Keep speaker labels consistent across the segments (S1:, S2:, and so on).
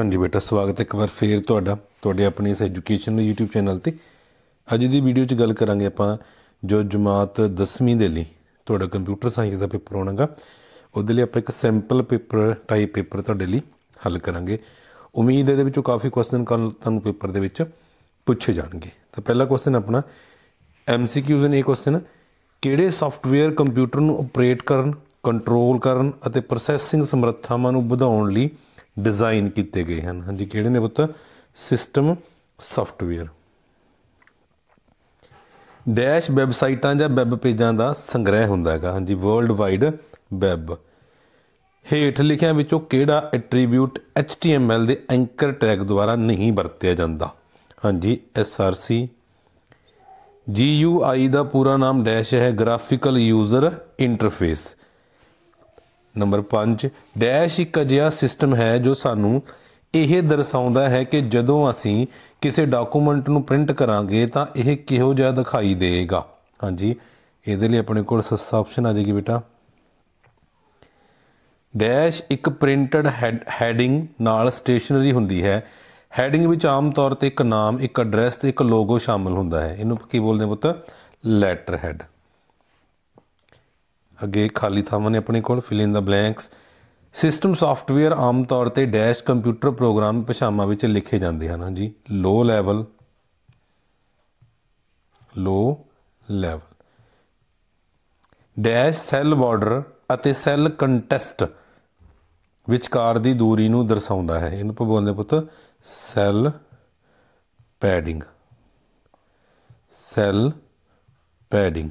S1: ਹਾਂਜੀ ਬੇਟਾ ਸਵਾਗਤ ਹੈ ਇੱਕ ਵਾਰ ਫੇਰ ਤੁਹਾਡਾ ਤੁਹਾਡੇ ਆਪਣੇ ਇਸ ਐਜੂਕੇਸ਼ਨਲ YouTube ਚੈਨਲ ਤੇ ਅੱਜ ਦੀ ਵੀਡੀਓ 'ਚ ਗੱਲ ਕਰਾਂਗੇ ਆਪਾਂ ਜੋ ਜਮਾਤ 10ਵੀਂ ਦੇ ਲਈ ਤੁਹਾਡਾ ਕੰਪਿਊਟਰ ਸਾਇੰਸ ਦਾ ਪੇਪਰ ਹੋਣਾਗਾ ਉਹਦੇ ਲਈ ਆਪਾਂ ਇੱਕ ਸਿੰਪਲ ਪੇਪਰ ਟਾਈਪ ਪੇਪਰ ਤੁਹਾਡੇ ਲਈ ਹੱਲ ਕਰਾਂਗੇ ਉਮੀਦ ਹੈ ਇਹਦੇ ਵਿੱਚੋਂ ਕਾਫੀ ਕੁਐਸਚਨ ਤੁਹਾਨੂੰ ਪੇਪਰ ਦੇ ਵਿੱਚ ਪੁੱਛੇ ਜਾਣਗੇ ਤਾਂ ਪਹਿਲਾ ਕੁਐਸਚਨ ਆਪਣਾ MCQs ਨੇ ਇਹ ਕੁਐਸਚਨ ਕਿਹੜੇ ਸੌਫਟਵੇਅਰ ਕੰਪਿਊਟਰ ਨੂੰ ਆਪਰੇਟ ਕਰਨ ਕੰਟਰੋਲ ਕਰਨ ਅਤੇ ਪ੍ਰੋਸੈਸਿੰਗ ਸਮਰੱਥਾਵਾਂ ਨੂੰ ਵਧਾਉਣ ਲਈ ਡਿਜ਼ਾਈਨ ਕੀਤੇ ਗਏ ਹਨ ਹਾਂਜੀ ਕਿਹੜੇ ਨੇ ਪੁੱਤ ਸਿਸਟਮ ਸੌਫਟਵੇਅਰ ਡੈਸ਼ ਵੈਬਸਾਈਟਾਂ ਜਾਂ ਵੈਬ ਪੇਜਾਂ ਦਾ ਸੰਗ੍ਰਹਿ ਹੁੰਦਾ ਹੈਗਾ ਹਾਂਜੀ ਵਰਲਡ ਵਾਈਡ ਵੈਬ ਹੇਠ ਲਿਖਿਆਂ ਵਿੱਚੋਂ ਕਿਹੜਾ ਐਟਰੀਬਿਊਟ HTML ਦੇ ਐਂਕਰ ਟੈਗ ਦੁਆਰਾ ਨਹੀਂ ਵਰਤਿਆ ਜਾਂਦਾ ਹਾਂਜੀ SRC GUI ਦਾ ਪੂਰਾ ਨਾਮ ਡੈਸ਼ ਹੈ graphical user interface number 5 dash ਇੱਕ ਅਜਿਹਾ ਸਿਸਟਮ ਹੈ ਜੋ ਸਾਨੂੰ ਇਹ ਦਰਸਾਉਂਦਾ ਹੈ ਕਿ ਜਦੋਂ ਅਸੀਂ ਕਿਸੇ ਡਾਕੂਮੈਂਟ ਨੂੰ ਪ੍ਰਿੰਟ ਕਰਾਂਗੇ ਤਾਂ ਇਹ ਕਿਹੋ ਜਿਹਾ ਦਿਖਾਈ ਦੇਵੇਗਾ ਹਾਂਜੀ ਇਹਦੇ ਲਈ ਆਪਣੇ ਕੋਲ ਸਸਤਾ ਆਪਸ਼ਨ ਆ ਜਾਏਗੀ ਬੇਟਾ ਡੈਸ਼ ਇੱਕ ਪ੍ਰਿੰਟਡ ਹੈਡਿੰਗ ਨਾਲ ਸਟੇਸ਼ਨਰੀ ਹੁੰਦੀ ਹੈ ਹੈਡਿੰਗ ਵਿੱਚ ਆਮ ਤੌਰ ਤੇ ਇੱਕ ਨਾਮ ਇੱਕ ਐਡਰੈਸ ਤੇ ਇੱਕ ਲੋਗੋ ਸ਼ਾਮਲ ਹੁੰਦਾ ਹੈ ਇਹਨੂੰ ਕੀ ਬੋਲਦੇ ਪੁੱਤ ਲੈਟਰ ਹੈਡ ਅੱਗੇ ਖਾਲੀ ਥਾਵਾਂ ਨੇ ਆਪਣੇ ਕੋਲ fill in the blanks system software ਆਮ ਤੌਰ ਤੇ ਡੈਸ਼ ਕੰਪਿਊਟਰ ਪ੍ਰੋਗਰਾਮ ਭਾਸ਼ਾਵਾਂ ਵਿੱਚ ਲਿਖੇ ਜਾਂਦੇ ਹਨ ਜੀ low level low level dash cell border ਅਤੇ ਸੈੱਲ ਕੰਟੈਸਟ ਵਿਚਕਾਰ ਦੀ ਦੂਰੀ ਨੂੰ ਦਰਸਾਉਂਦਾ ਹੈ ਇਹਨੂੰ ਬੋਲਦੇ ਪੁੱਤ ਸੈੱਲ ਪੈਡਿੰਗ ਸੈੱਲ ਪੈਡਿੰਗ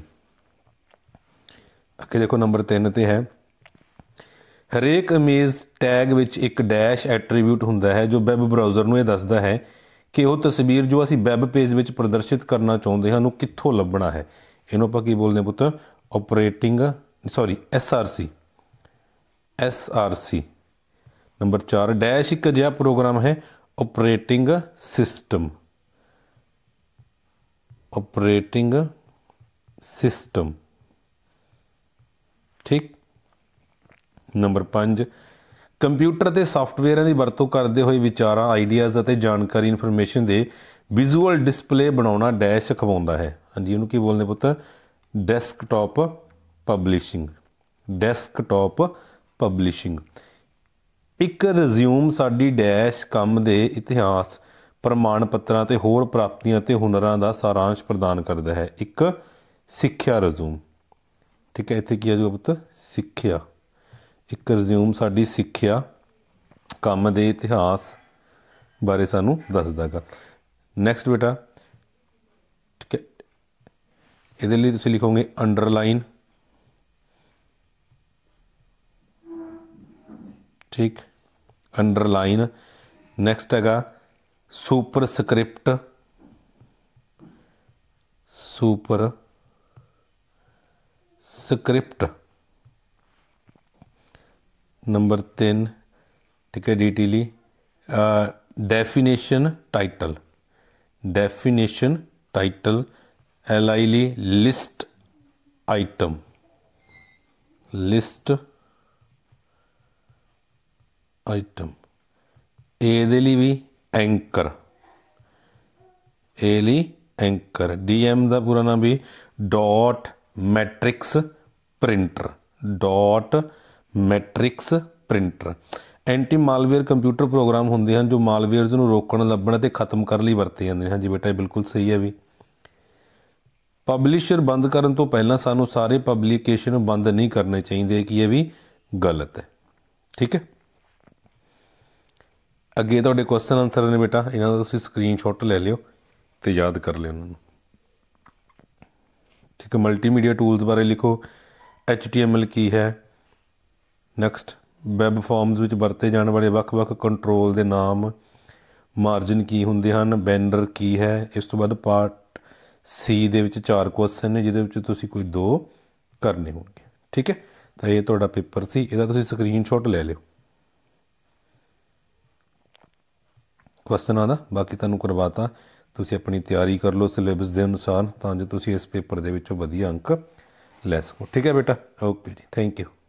S1: ਅੱਗੇ ਦੇਖੋ ਨੰਬਰ 3 ਤੇ ਹੈ ਹਰੇਕ ਇਮੇਜ ਟੈਗ ਵਿੱਚ ਇੱਕ ਡੈਸ਼ ਐਟਰੀਬਿਊਟ ਹੁੰਦਾ ਹੈ ਜੋ ਵੈਬ ਬ੍ਰਾਊਜ਼ਰ ਨੂੰ ਇਹ ਦੱਸਦਾ ਹੈ ਕਿ ਉਹ ਤਸਵੀਰ ਜੋ ਅਸੀਂ ਵੈਬ ਪੇਜ ਵਿੱਚ ਪ੍ਰਦਰਸ਼ਿਤ ਕਰਨਾ ਚਾਹੁੰਦੇ ਹਾਂ ਉਹ ਕਿੱਥੋਂ ਲੱਭਣਾ ਹੈ ਇਹਨੂੰ ਆਪਾਂ ਕੀ ਬੋਲਦੇ ਪੁੱਤ operating sorry S S R C R C number 4 ਡੈਸ਼ ਇੱਕ ਅਜਿਹਾ ਪ੍ਰੋਗਰਾਮ ਹੈ ਆਪਰੇਟਿੰਗ ਸਿਸਟਮ ਆਪਰੇਟਿੰਗ ਸਿਸਟਮ ਠੀਕ ਨੰਬਰ 5 ਕੰਪਿਊਟਰ ਤੇ ਸੌਫਟਵੇਅਰਾਂ ਦੀ ਵਰਤੋਂ ਕਰਦੇ ਹੋਏ ਵਿਚਾਰਾਂ ਆਈਡੀਆਜ਼ ਅਤੇ ਜਾਣਕਾਰੀ ਇਨਫੋਰਮੇਸ਼ਨ ਦੇ ਵਿਜ਼ੂਅਲ ਡਿਸਪਲੇ ਬਣਾਉਣਾ ਡੈਸ਼ ਖਵਾਉਂਦਾ ਹੈ ਹਾਂਜੀ ਇਹਨੂੰ ਕੀ ਬੋਲਦੇ ਪੁੱਤ ਡੈਸਕਟਾਪ ਪਬਲਿਸ਼ਿੰਗ ਡੈਸਕਟਾਪ ਪਬਲਿਸ਼ਿੰਗ ਇੱਕ ਰਿਜ਼ਿਊਮ ਸਾਡੀ ਡੈਸ਼ ਕੰਮ ਦੇ ਇਤਿਹਾਸ ਪ੍ਰਮਾਣ ਪੱਤਰਾਂ ਤੇ ਹੋਰ ਪ੍ਰਾਪਤੀਆਂ ਤੇ ਹੁਨਰਾਂ ਦਾ ਸਾਰਾਂਸ਼ ਪ੍ਰਦਾਨ ਕਰਦਾ ਹੈ ਇੱਕ ਸਿੱਖਿਆ ਰਿਜ਼ਿਊਮ ਠੀਕ ਹੈ ਇੱਥੇ ਕੀ ਆ ਜੂ ਪੁੱਤ ਸਿੱਖਿਆ ਇੱਕ ਰਿਜ਼ਿਊਮ ਸਾਡੀ ਸਿੱਖਿਆ ਕੰਮ ਦੇ ਇਤਿਹਾਸ ਬਾਰੇ ਸਾਨੂੰ ਦੱਸਦਾਗਾ ਨੈਕਸਟ ਬੇਟਾ ਠੀਕ ਹੈ ਇਹਦੇ ਲਈ ਤੁਸੀਂ ਲਿਖੋਗੇ ਅੰਡਰਲਾਈਨ ਠੀਕ ਅੰਡਰਲਾਈਨ ਨੈਕਸਟ ਹੈਗਾ ਸੁਪਰਸਕ੍ਰਿਪਟ ਸੁਪਰ ਸਕ੍ਰਿਪਟ ਨੰਬਰ 3 ਠੀਕ ਹੈ ਡੀਟੇਲੀ definition title definition title L I ਲਈ list item list item A ਦੇ ਲਈ ਵੀ ਐਂਕਰ ਏ ਲਈ ਐਂਕਰ ਡੀਐਮ ਦਾ ਪੂਰਾ ਨਾਮ ਵੀ dot matrix printer dot matrix printer anti malware computer program ਹੁੰਦੇ ਹਨ ਜੋ ਮਾਲਵੇਅਰਸ ਨੂੰ ਰੋਕਣ ਲੱਭਣ ਅਤੇ ਖਤਮ ਕਰਨ ਲਈ ਵਰਤੇ ਜਾਂਦੇ ਨੇ ਹਾਂਜੀ ਬੇਟਾ ਇਹ ਬਿਲਕੁਲ ਸਹੀ ਹੈ ਵੀ ਪਬਲਿਸ਼ਰ ਬੰਦ ਕਰਨ ਤੋਂ ਪਹਿਲਾਂ ਸਾਨੂੰ ਸਾਰੇ ਪਬਲੀਕੇਸ਼ਨ ਬੰਦ ਨਹੀਂ ਕਰਨੇ ਚਾਹੀਦੇ ਕਿ ਇਹ ਵੀ ਗਲਤ ਹੈ ਠੀਕ ਹੈ ਅੱਗੇ ਤੁਹਾਡੇ ਕੁਐਸਚਨ ਆਨਸਰ ਨੇ ਬੇਟਾ ਇਹਨਾਂ ਦਾ ਤੁਸੀਂ ਸਕਰੀਨਸ਼ਾਟ ਲੈ ਲਿਓ ਤੇ ਯਾਦ ਕਰ ਲਿਓ ਉਹਨਾਂ ਨੂੰ ਠੀਕ ਹੈ ਮਲਟੀਮੀਡੀਆ ਟੂਲਸ ਬਾਰੇ ਲਿਖੋ HTML ਕੀ ਹੈ ਨੈਕਸਟ ਵੈਬ ਫਾਰਮਸ ਵਿੱਚ ਵਰਤੇ ਜਾਣ ਵਾਲੇ ਵੱਖ-ਵੱਖ ਕੰਟਰੋਲ ਦੇ ਨਾਮ ਮਾਰਜਨ ਕੀ ਹੁੰਦੇ ਹਨ ਬੈਨਰ ਕੀ ਹੈ ਇਸ ਤੋਂ ਬਾਅਦ ਪਾਰਟ ਸੀ ਦੇ ਵਿੱਚ ਚਾਰ ਕੁਐਸਚਨ ਨੇ ਜਿਹਦੇ ਵਿੱਚ ਤੁਸੀਂ ਕੋਈ ਦੋ ਕਰਨੇ ਹੋਣਗੇ ਠੀਕ ਹੈ ਤਾਂ ਇਹ ਤੁਹਾਡਾ ਪੇਪਰ ਸੀ ਇਹਦਾ ਤੁਸੀਂ ਸਕਰੀਨਸ਼ਾਟ ਲੈ ਲਿਓ ਕੁਐਸਚਨ ਦਾ ਬਾਕੀ ਤੁਹਾਨੂੰ ਕਰਵਾਤਾ ਤੁਸੀਂ ਆਪਣੀ ਤਿਆਰੀ ਕਰ ਲਓ ਸਿਲੇਬਸ ਦੇ ਅਨੁਸਾਰ ਤਾਂ ਜੋ ਤੁਸੀਂ ਇਸ ਪੇਪਰ ਦੇ ਵਿੱਚੋਂ ਵਧੀਆ ਅੰਕ ਲੈ ਸਕੋ ਠੀਕ ਹੈ ਬੇਟਾ ਓਕੇ ਜੀ ਥੈਂਕ ਯੂ